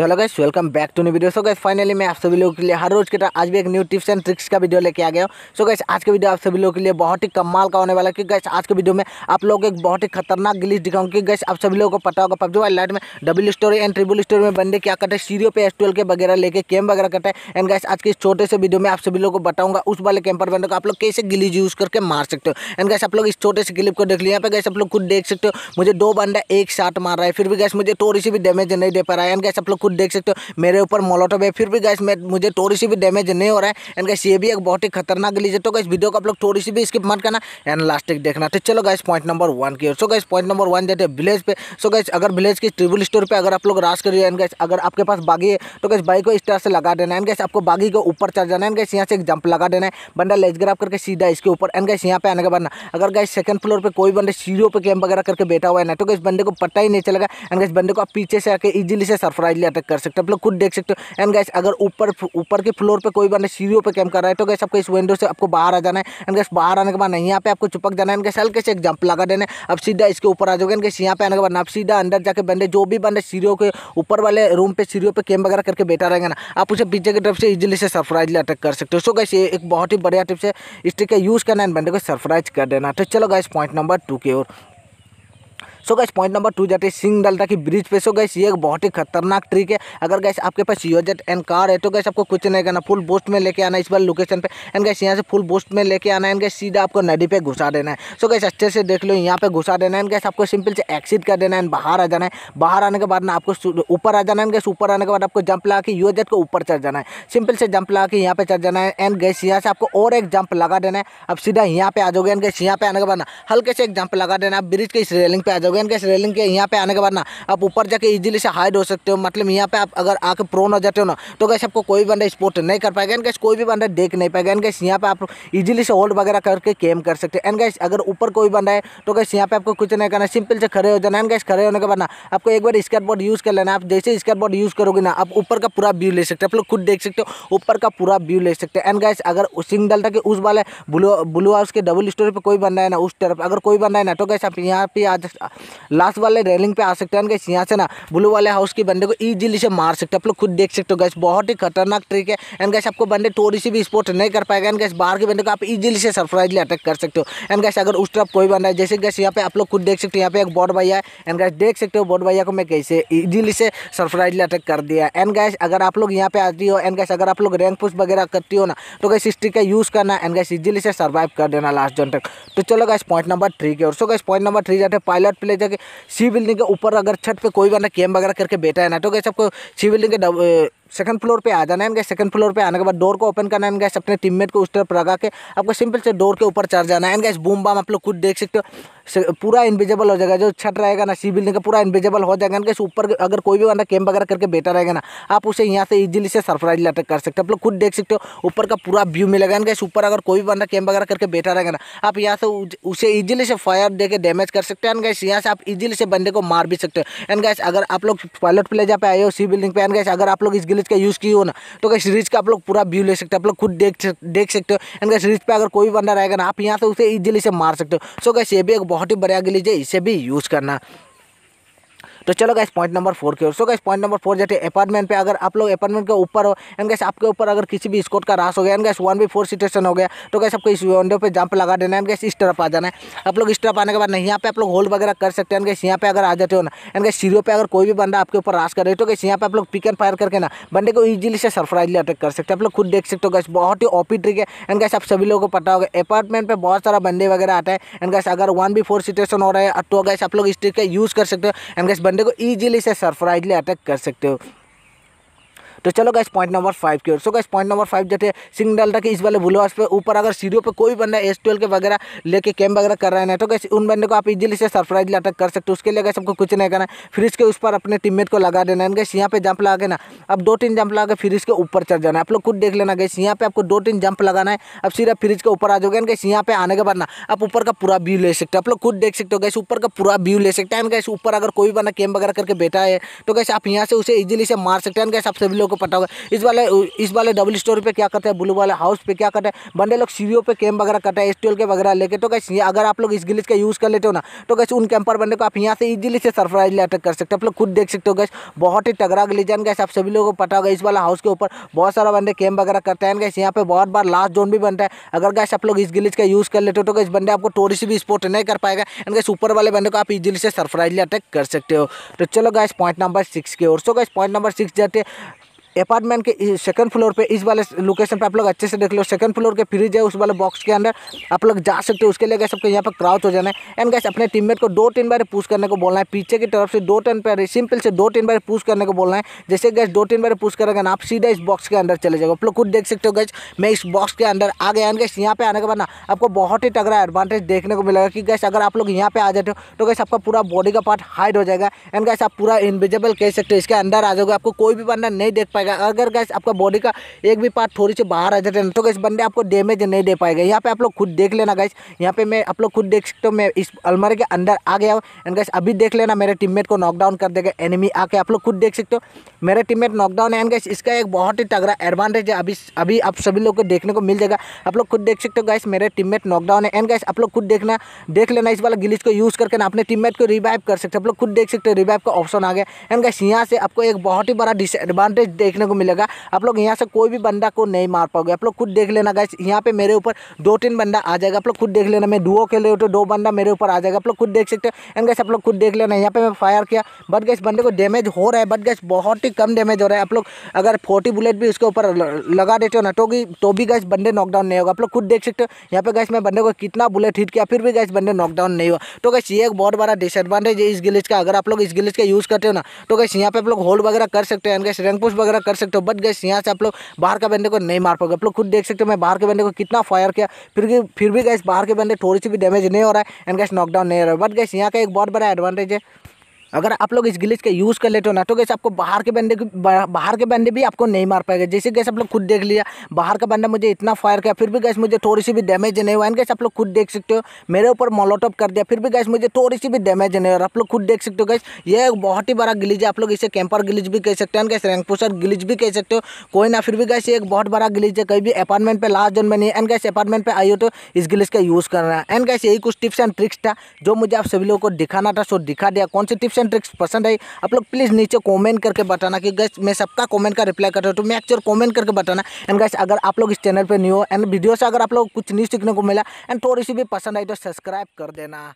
तो hello guys welcome back to new video so guys finally मैं आप सभी लोगों के लिए हर रोज के तरह आज भी एक न्यू टिप्स एंड ट्रिक्स का वीडियो लेके आ गया हूँ सो गैस आज के वीडियो आप सभी लोगों के लिए बहुत ही कमाल का होने वाला है क्योंकि गैस आज के वीडियो में आप लोग एक बहुत ही खतरनाक गिलीज दिखाऊंगी कि गैस आप सभी लोगों को पता होगा पब्जी वाइल लाइट में double storey and triple storey में बंदे क्या करते हैं सीरियो पे एस के वगैरह लेके कैम वगैरह करते हैं एंड गैस आज के छोटे से वीडियो में आप सभी लोगों को बताऊंगा उस वाले कैम पर बंदे को आप लोग कैसे गिलीज यूज करके मार सकते हो एंड गैस आप लोग इस छोटे से क्लिप को देख लिया यहाँ गैस आप लोग खुद देख सकते हो मुझे दो बंदा एक साथ मार रहा है फिर भी गैस मुझे थोड़ी सी भी डैमेज नहीं दे पा रहा है एंड गैस आप लोग खुद देख सकते हो मेरे ऊपर मोलोटो है फिर भी गैस मैं मुझे थोड़ी सी भी डैमेज नहीं हो रहा है एंड गैस ये भी एक बहुत ही खतरनाक लीजिए तो गैस वीडियो को आप लोग थोड़ी सी भी स्किप मत करना एंड लास्ट तक देखना तो चलो गैस पॉइंट नंबर वन की so guys point number one जाते हैं विलेज पे सो गैस अगर विलेज की ट्रिबुल स्टोर पर अगर आप लोग राश करिए एंड गैस अगर आपके पास बागी है तो गैस बाइक को इस तरह से लगा देना एंड गैस आपको बागी को ऊपर चढ़ जाना एंड गैस यहाँ से एक जंप लगा देना है बंदा लेज ग्राफ करके सीधा इसके ऊपर एंड गैस यहाँ पे आने के बाद अगर गैस सेकंड फ्लोर पर कोई बंदे सीढ़ियों पर कैम्प वगैरह करके बैठा हुआ है ना तो गैस बंदे को पता ही नहीं चलेगा एंड गैस बंदे को आप पीछे से आकर इजिली से सरप्राइज लिया तक कर सकते हो आप लोग खुद देख सकते हो एंड गैस अगर ऊपर ऊपर के फ्लोर पर कोई बंदा सीढ़ियों पर कैम्प कर रहा है तो गैस आपको इस विंडो से आपको बाहर आ जाना है एंड गैस बाहर आने के बाद नहीं यहाँ पे आपको चुपक जाना है एंड गैस हल्के से एक जंप लगा देना अब सीधा इसके ऊपर आ जाओगे एंड गैस यहाँ पे आने के बाद आप सीधा अंदर जाकर बंदे जो भी बंदे सीढ़ियों के ऊपर वाले रूम पे सीढ़ियों पे कैम्प वगैरह करके बैठा रहेंगे ना आप उसे पीछे की तरफ से इजिली से सरप्राइज अटैक कर सकते हो सो गैस ये एक बहुत ही बढ़िया टिप्स है इस ट्रिक का यूज़ करना है बंदे को सरप्राइज कर देना तो चलो गैस पॉइंट नंबर टू की ओर so guys point number two jet सिंह डलता की ब्रिज पे सो गैस ये एक बहुत ही खतरनाक ट्रिक है अगर गैस आपके पास यो जेट एंड कार है तो गैस आपको कुछ नहीं करना फुल बोस्ट में लेके आना इस बार लोकेशन पे एंड गैस यहाँ से फुल बोस्ट में लेके आना है एंड गैस सीधा आपको नदी पे घुसा देना है सो गैस अच्छे से देख लो यहाँ पे घुसा देना है एंड गैस आपको सिंपल से एक्सिट कर देना है एंड बाहर आ जाना है बाहर आने के बाद ना आपको ऊपर आ जाना है गैस ऊपर आने के बाद आपको जंप लगा के यो जेट को ऊपर चढ़ जाना है सिंपल से जंप लगा के यहाँ पे चढ़ जाना है एंड गैस यहाँ से आपको और एक जंप लगा देना है अब सीधा यहाँ पे आ जाओगे एंड गैस यहाँ पे आने के बाद ना हल्के से एक जंप लगा देना है ब्रिज के इस रेलिंग पे आ जाओगे ड्रैगन के रेलिंग के यहाँ पे आने के बाद ना आप ऊपर जाके इजीली से हाइड हो सकते हो मतलब यहाँ पे आप अगर आके प्रोन हो जाते हो ना तो कैसे आपको कोई बंदा स्पोर्ट नहीं कर पाएगा एंड कैसे कोई भी बंदा देख नहीं पाएगा एंड कैसे यहाँ पे आप इजीली से होल्ड वगैरह करके केम कर सकते हैं एंड गैस अगर ऊपर कोई बंदा है तो कैसे यहाँ पे आपको कुछ नहीं करना सिंपल से खड़े हो जाना एंड गैस खड़े होने के बाद ना आपको एक बार स्केट बोर्ड यूज़ कर लेना आप जैसे स्केट बोर्ड यूज़ करोगे ना आप ऊपर का पूरा व्यू ले सकते हो आप लोग खुद देख सकते हो ऊपर का पूरा व्यू ले सकते हैं एंड गैस अगर सिंगल था कि उस वाले ब्लू ब्लू हाउस के डबल स्टोरी पर कोई बंदा है ना उस तरफ अगर कोई बंदा है ना तो गैस आप यहाँ पे आ लास्ट वाले रेलिंग पे आ सकते हैं गैस यहाँ से ना ब्लू वाले हाउस के बंदे को ईजिली से मार सकते हो आप लोग खुद देख सकते हो गैस बहुत ही खतरनाक ट्रिक है एंड गैस आपको बंदे थोड़ी सी भी स्पोर्ट नहीं कर पाएगा एंड गैस बाहर के बंदे को आप ईजिली से सरप्राइजली अटैक कर सकते हो एंड गैस अगर उस तरफ कोई बंदा है जैसे गैस यहाँ पे आप लोग खुद देख सकते हो यहाँ पे एक बॉड भैया है एंड गैस देख सकते हो बॉड भैया को मैं कैसे ईजिली से सरप्राइजली अटैक कर दिया एंड गैस अगर आप लोग यहाँ पे आती हो एंड गैस अगर आप लोग रैंक पुस्ट वगैरह करती हो ना तो गैस इस ट्रिक का यूज़ करना एंड गैस इजिली से सर्वाइव कर देना लास्ट जन तक तो चलो गैस पॉइंट नंबर थ्री के और so guys point number three जाते पायलट ले जाके सी बिल्डिंग के ऊपर अगर छत पर कोई बंदा कैम्प वगैरह करके बैठा है ना तो कैसे आपको सी बिल्डिंग के सेकंड फ्लोर पे आ जाना है गैस सेकंड फ्लोर पे आने के बाद डोर को ओपन करना है गैस अपने टीममेट को उस तरफ लगा के आपको सिंपल से डोर के ऊपर चढ़ जाना है गैस बूम बाम आप लोग खुद देख सकते हो पूरा इन्विजिबल हो जाएगा जो छत रहेगा ना सी बिल्डिंग का पूरा इनविजिबल हो जाएगा गैस ऊपर अगर कोई भी बंदा कैंप वगैरह करके बैठा रहेगा ना आप उसे यहाँ से इजिली से सरप्राइज अटैक कर सकते हो आप लोग खुद देख सकते हो ऊपर का पूरा व्यू मिलेगा एंड गैस ऊपर अगर कोई भी बंदा कैंप वगैरह करके बैठा रहेगा ना आप यहाँ से उसे इजिली से फायर दे के डैमेज कर सकते हो एंड गैस यहाँ से आप इजिली से बंदे को मार भी सकते हो एंड गैस अगर आप लोग पायलट प्लेजा पे आए हो सी बिल्डिंग पे एंड गैस अगर आप लोग इस रिज का यूज़ की हो ना तो कैसे रिज का आप लोग पूरा व्यू ले सकते हो आप लोग खुद देख देख सकते हो एंड कैसे रिज पर अगर कोई बंदा रहेगा ना आप यहाँ से उसे ईजिली से मार सकते हो सो कैसे ये भी एक बहुत ही बढ़िया गिलीज है इसे भी यूज़ करना तो चलो गैस पॉइंट नंबर फोर की ओर so guys point number four जैसे अपार्टमेंट पे अगर आप लोग अपार्टमेंट के ऊपर हो एंड गैस आपके ऊपर अगर किसी भी स्कोर का रास हो गया and guys one B four situation हो गया तो गैस आपको इस विंडो पर जंप लगा देना है एंड गैस इस तरफ आ जाना है आप लोग इस तरफ आने के बाद नहीं यहाँ पे आप लोग होल्ड वगैरह कर सकते हैं गैस यहाँ पे अगर आ जाते हो ना एन गैस सीरियो पर अगर कोई भी बंदा आपके ऊपर रास रहे तो गैस यहाँ पे आप लोग पिक एंड फायर करके ना बंदे को ईजिली से सरप्राइजली अटैक कर सकते हैं आप लोग खुद देख सकते हो गैस बहुत ही ऑपी ट्रिक है एंड गैस आप सभी लोगों को पता होगा अपार्टमेंट पर बहुत सारा बंदे वगैरह आता है एंड गैस अगर वन बी फोर सिटेशन हो रहा है तो गैस आप लोग इस ट्रिक का यूज़ कर सकते हो एंड गैस बंदे को ईजिली से सरप्राइजली अटैक कर सकते हो तो चलो गैस पॉइंट नंबर फाइव की ओर so guys point number five जैसे सिंह डेल्टा के इस वाले ब्लूवर्स पे ऊपर अगर सीरियो पर कोई बंदा एस ट्वेल्व के वगैरह लेके कैम वगैरह कर रहे हैं तो गैस उन बंदे को आप इजिली से सरप्राइज अटैक कर सकते हो उसके लिए गैस हमको कुछ नहीं करना फिर इसके उस पर अपने टीम को लगा देना है गैस यहाँ पे जंप लगा के ना अब दो तीन जंप लगा के फिर इसके ऊपर चढ़ जाना है आप लोग खुद देख लेना गैस यहाँ पे आपको दो तीन जंप लगाना है अब सीधा फ्रिज के ऊपर आ जाओगे गैस यहाँ पे आने के बाद ना आप ऊपर का पूरा व्यू ले सकते हो आप लोग खुद देख सकते हो गैस ऊपर का पूरा व्यू ले सकते हैं गैस ऊपर अगर कोई बना कैम वगैरह करके बैठा है तो गैस आप यहाँ से उसे इजिली से मार सकते हैं गैस आप सभी लोग को पता होगा इस वाले इस वाले डबल स्टोरी पे क्या करते हैं ब्लू वाले हाउस पे क्या करते हैं बंदे लोग सीवीओ पे कैम वगैरह करते हैं एस के वगैरह लेके तो कैसे अगर आप लोग इस गिलिज का यूज़ कर लेते हो ना तो कैसे उन कैंपर बंदे को आप यहाँ से इजिली से सरप्राइज अटैक कर सकते हो आप लोग खुद देख सकते हो गैस बहुत ही तगड़ा गिलिज है गैस आप सभी लोगों को पता होगा इस वाला हाउस के ऊपर बहुत सारा बंदे कैम वगैरह करते हैं गैस यहाँ पे बहुत बार लास्ट जोन भी बनता है अगर गैस आप लोग इस गिलिज का यूज़ कर लेते हो तो कैसे बंदे आपको टोरी भी स्पोर्ट नहीं कर पाएगा एंड गैस ऊपर वाले बंदे को आप इजिली से सरप्राइजली अटैक कर सकते हो तो चलो गैस पॉइंट नंबर सिक्स के और so guys point number six जाते अपार्टमेंट के सेकंड फ्लोर पे इस वाले लोकेशन पे आप लोग अच्छे से देख लो सेकंड फ्लोर के फ्रिज है उस वाले बॉक्स के अंदर आप लोग जा सकते हो उसके लिए गैस आपको यहाँ पर क्राउच हो जाना है एंड गैस अपने टीममेट को दो तीन बार पूछ करने को बोलना है पीछे की तरफ से दो तीन पैर सिंपल से दो तीन बार पूछ करने को बोलना है जैसे गैस दो तीन बार पूछ करेंगे ना आप सीधा इस बॉक्स के अंदर चले जाओ आप लोग खुद देख सकते हो गैस मैं इस बॉक्स के अंदर आ गया एंड गैस यहाँ पे आने के बाद ना आपको बहुत ही तगड़ा एडवांटेज देखने को मिलेगा कि गैस अगर आप लोग यहाँ पे आ जाते हो तो गैस आपका पूरा बॉडी का पार्ट हाइड हो जाएगा एंड गैस आप पूरा इनविजिबल कह सकते हो इसके अंदर आ जाओगे आपको कोई भी बंदा नहीं देख पाएगा जाएगा अगर गैस आपका बॉडी का एक भी पार्ट थोड़ी से बाहर आ जाता है तो गैस बंदे आपको डैमेज नहीं दे पाएगा यहाँ पे आप लोग खुद देख लेना गैस यहाँ पे मैं आप लोग खुद देख सकते हो मैं इस अलमारी के अंदर आ गया हूँ एंड गैस अभी देख लेना मेरे टीम को नॉकडाउन कर देगा एनिमी आके आप लोग खुद देख सकते हो मेरे टीम नॉकडाउन है एंड गैस इसका एक बहुत ही तगड़ा एडवांटेज है अभी अभी आप सभी लोग को देखने को मिल जाएगा आप लोग खुद देख सकते हो गैस मेरे टीम नॉकडाउन है एंड गैस आप लोग खुद देखना देख लेना इस वाला गिलीज को यूज़ करके ना अपने टीम को रिवाइव कर सकते हो आप लोग खुद देख सकते हो रिवाइव का ऑप्शन आ गया एंड गैस यहाँ से आपको एक बहुत ही बड़ा डिसएडवांटेज दे देखने को मिलेगा आप लोग यहाँ से कोई भी बंदा को नहीं मार पाओगे आप लोग खुद देख लेना गाइस यहाँ पे मेरे ऊपर दो तीन बंदा आ जाएगा आप लोग खुद देख लेना मैं डुओ खेल रहे हो तो दो बंदा मेरे ऊपर आ जाएगा आप लोग खुद देख सकते हो एंड गैस आप लोग खुद देख लेना यहाँ पे मैं फायर किया बट गैस बंदे को डैमेज हो रहा है बट गैस बहुत ही कम डैमेज हो रहा है आप लोग अगर फोर्टी बुलेट भी उसके ऊपर लगा देते हो ना तो भी तो भी गैस बंदे नॉकडाउन नहीं होगा आप लोग खुद देख सकते हो यहाँ पे गैस मैं बंदे को कितना बुलेट हिट किया फिर भी गैस बंदे नॉकडाउन नहीं हुआ तो गैस ये एक बहुत बड़ा डिसएडवांटेज है इस गिलेज का अगर आप लोग इस गिलेज का यूज़ करते हो ना तो गैस यहाँ पे आप लोग होल्ड वगैरह कर सकते हैं एंड गैस रैंक पुश वगैरह पूरा कर सकते हो बट गैस यहाँ से आप लोग बाहर का बंदे को नहीं मार पाओगे आप लोग खुद देख सकते हो मैं बाहर के बंदे को कितना फायर किया फिर भी फिर भी गैस बाहर के बंदे थोड़ी सी भी डैमेज नहीं हो रहा है एंड गैस नॉकडाउन नहीं हो रहा है बट गैस यहाँ का एक बहुत बड़ा एडवांटेज है अगर आप लोग इस गिलिच का यूज़ कर लेते हो ना तो कैसे आपको बाहर के बंदे बाहर के बंदे भी आपको नहीं मार पाएगा जैसे कैसे आप लोग खुद देख लिया बाहर का बंदा मुझे इतना फायर किया फिर भी गैस मुझे थोड़ी सी भी डैमेज नहीं हुआ एंड कैसे आप लोग खुद देख सकते हो मेरे ऊपर मोलोटॉप कर दिया फिर भी गैस मुझे थोड़ी सी भी डैमेज नहीं हुआ आप लोग खुद देख सकते हो गैस ये एक बहुत ही बड़ा गिलिज है आप लोग इसे कैंपर गिलिज भी कह सकते हो एंड कैसे रैंक गिलिज भी कह सकते हो कोई ना फिर भी गैस ये एक बहुत बड़ा गिलिज है कहीं भी अपार्टमेंट पर लास्ट जोन में नहीं एंड कैसे अपार्टमेंट पर आई हो तो इस गिलिज का यूज़ करना है एंड कैसे यही कुछ टिप्स एंड ट्रिक्स था जो मुझे आप सभी लोगों को दिखाना था सो दिखा दिया कौन सी टिप्स एंड ट्रिक्स पसंद आई आप लोग प्लीज़ नीचे कॉमेंट करके बताना कि गैस मैं सबका कमेंट का रिप्लाई कर रहा हूँ तो मैं एक्चुअल कॉमेंट करके बताना एंड गैस अगर आप लोग इस चैनल पर न्यू हो एंड वीडियो से अगर आप लोग कुछ न्यू सीखने को मिला एंड थोड़ी सी भी पसंद आई तो सब्सक्राइब कर देना